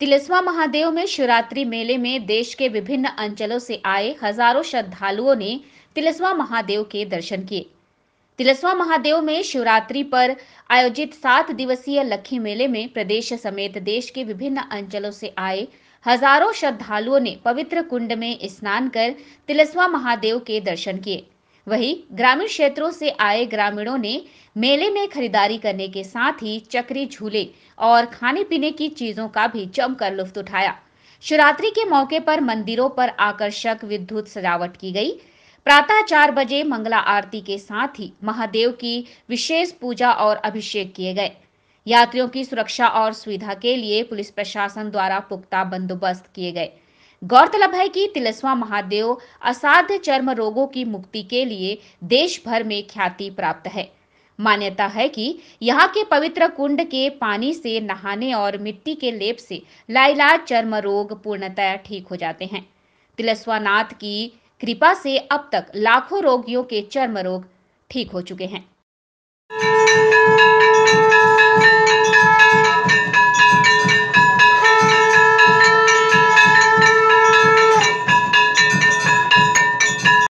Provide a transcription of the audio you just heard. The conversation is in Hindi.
तिलस्मा महादेव में शिवरात्रि मेले में देश के विभिन्न अंचलों से आए हजारों श्रद्धालुओं ने तिलस्मा महादेव के दर्शन किए तिलस्मा महादेव में शिवरात्रि पर आयोजित सात दिवसीय लखी मेले में प्रदेश समेत देश के विभिन्न अंचलों से आए हजारों श्रद्धालुओं ने पवित्र कुंड में स्नान कर तिलस्मा महादेव के दर्शन किए वहीं ग्रामीण क्षेत्रों से आए ग्रामीणों ने मेले में खरीदारी करने के साथ ही चक्री झूले और खाने पीने की चीजों का भी जमकर लुफ्त उठाया शिवरात्रि के मौके पर मंदिरों पर आकर्षक विद्युत सजावट की गई प्रातः चार बजे मंगला आरती के साथ ही महादेव की विशेष पूजा और अभिषेक किए गए यात्रियों की सुरक्षा और सुविधा के लिए पुलिस प्रशासन द्वारा पुख्ता बंदोबस्त किए गए गौरतलब है कि तिलस्वा महादेव असाध्य चर्म रोगों की मुक्ति के लिए देश भर में ख्याति प्राप्त है मान्यता है कि यहाँ के पवित्र कुंड के पानी से नहाने और मिट्टी के लेप से लाइलाज चर्म रोग पूर्णतया ठीक हो जाते हैं तिलस्वानाथ की कृपा से अब तक लाखों रोगियों के चर्म रोग ठीक हो चुके हैं